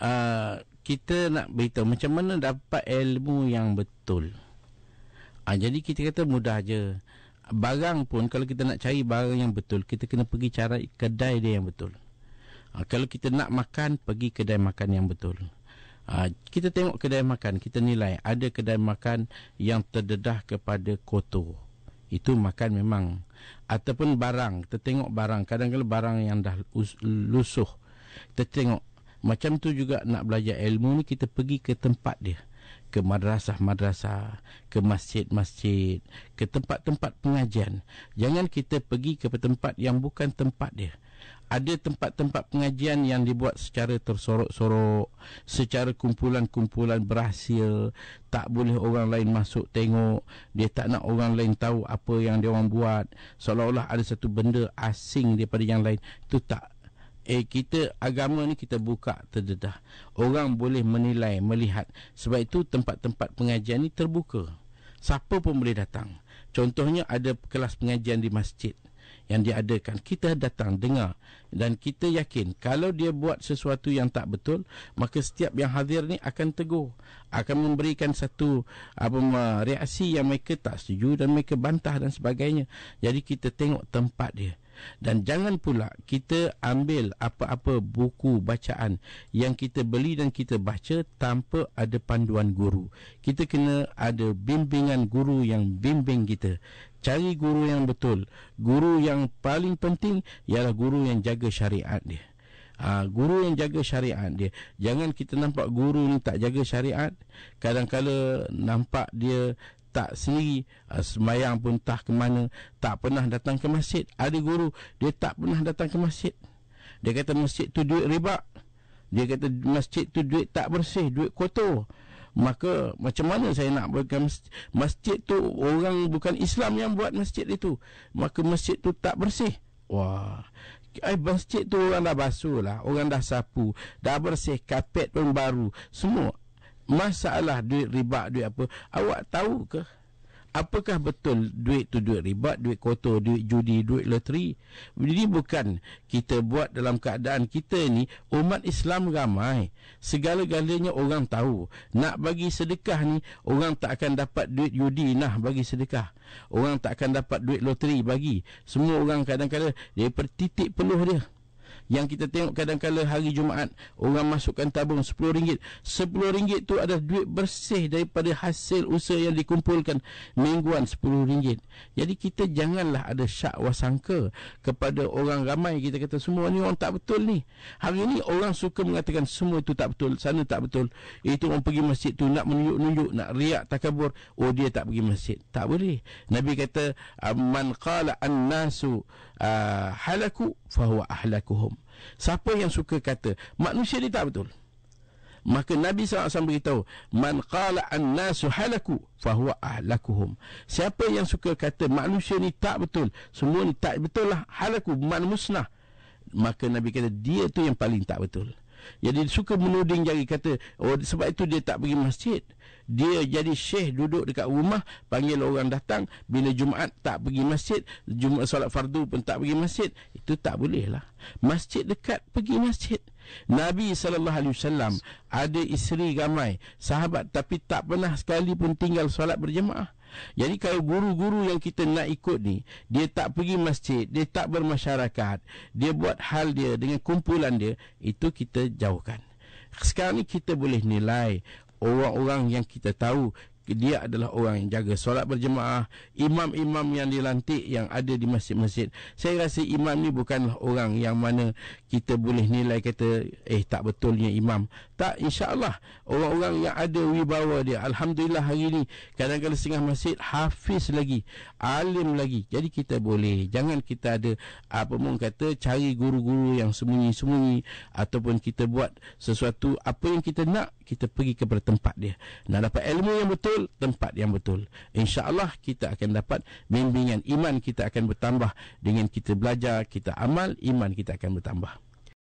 uh, kita nak beritahu macam mana dapat ilmu yang betul. Uh, jadi kita kata mudah je. Barang pun kalau kita nak cari barang yang betul, kita kena pergi cari kedai dia yang betul. Uh, kalau kita nak makan, pergi kedai makan yang betul. Uh, kita tengok kedai makan, kita nilai ada kedai makan yang terdedah kepada kotor. Itu makan memang ataupun barang, kita tengok barang, kadang-kadang barang yang dah lusuh. Kita tengok macam tu juga nak belajar ilmu ni kita pergi ke tempat dia ke madrasah-madrasah, ke masjid-masjid, ke tempat-tempat pengajian. Jangan kita pergi ke tempat yang bukan tempat dia. Ada tempat-tempat pengajian yang dibuat secara tersorok-sorok, secara kumpulan-kumpulan berhasil, tak boleh orang lain masuk tengok, dia tak nak orang lain tahu apa yang dia orang buat, seolah-olah ada satu benda asing daripada yang lain. Itu tak eh kita agama ni kita buka terdedah orang boleh menilai melihat sebab itu tempat-tempat pengajian ni terbuka siapa pun boleh datang contohnya ada kelas pengajian di masjid yang diadakan kita datang dengar dan kita yakin kalau dia buat sesuatu yang tak betul maka setiap yang hadir ni akan tegur akan memberikan satu apa reaksi yang mereka tak setuju dan mereka bantah dan sebagainya jadi kita tengok tempat dia dan jangan pula kita ambil apa-apa buku bacaan yang kita beli dan kita baca tanpa ada panduan guru kita kena ada bimbingan guru yang bimbing kita cari guru yang betul guru yang paling penting ialah guru yang jaga syariat dia Ha, guru yang jaga syariat dia jangan kita nampak guru ni tak jaga syariat kadang-kala nampak dia tak sendiri uh, sembahyang pun tak ke mana tak pernah datang ke masjid ada guru dia tak pernah datang ke masjid dia kata masjid tu duit riba dia kata masjid tu duit tak bersih duit kotor maka macam mana saya nak berikan masjid, masjid tu orang bukan Islam yang buat masjid itu maka masjid tu tak bersih wah Eh, masjid tu orang dah basuh lah Orang dah sapu Dah bersih Kapet pun baru Semua masalah duit riba duit apa awak tahu ke apakah betul duit tu duit riba duit kotor duit judi duit loteri jadi bukan kita buat dalam keadaan kita ni umat Islam ramai segala-galanya orang tahu nak bagi sedekah ni orang tak akan dapat duit judi nak bagi sedekah orang tak akan dapat duit loteri bagi semua orang kadang-kadang dia titik peluh dia yang kita tengok kadang-kadang hari Jumaat Orang masukkan tabung RM10 RM10 tu adalah duit bersih daripada hasil usaha yang dikumpulkan Mingguan RM10 Jadi kita janganlah ada syak wasangka Kepada orang ramai kita kata semua ni orang tak betul ni Hari ni orang suka mengatakan semua tu tak betul Sana tak betul Itu orang pergi masjid tu nak menunjuk-nunjuk Nak riak tak takabur Oh dia tak pergi masjid Tak boleh Nabi kata Man qala an-nasu uh, halaku Fahuwa ahlakuh bohong. Siapa yang suka kata manusia ni tak betul. Maka Nabi SAW beritahu, Man qala annasu halaku, fahuwa ahlakuhum. Siapa yang suka kata manusia ni tak betul, semua ni tak betul lah, halaku, man musnah. Maka Nabi kata, dia tu yang paling tak betul. Jadi suka menuding jari kata oh, sebab itu dia tak pergi masjid. Dia jadi syekh duduk dekat rumah panggil orang datang bila Jumaat tak pergi masjid, Jumaat solat fardu pun tak pergi masjid. Itu tak boleh lah. Masjid dekat pergi masjid. Nabi sallallahu alaihi wasallam ada isteri ramai sahabat tapi tak pernah sekali pun tinggal solat berjemaah. Jadi kalau guru-guru yang kita nak ikut ni Dia tak pergi masjid Dia tak bermasyarakat Dia buat hal dia dengan kumpulan dia Itu kita jauhkan Sekarang ni kita boleh nilai Orang-orang yang kita tahu dia adalah orang yang jaga solat berjemaah imam-imam yang dilantik yang ada di masjid-masjid saya rasa imam ni bukanlah orang yang mana kita boleh nilai kata eh tak betulnya imam tak insyaallah orang-orang yang ada wibawa dia alhamdulillah hari ini kadang-kadang setengah masjid hafiz lagi alim lagi jadi kita boleh jangan kita ada apa pun kata cari guru-guru yang sembunyi-sembunyi ataupun kita buat sesuatu apa yang kita nak kita pergi ke tempat dia nak dapat ilmu yang betul tempat yang betul insyaallah kita akan dapat bimbingan iman kita akan bertambah dengan kita belajar kita amal iman kita akan bertambah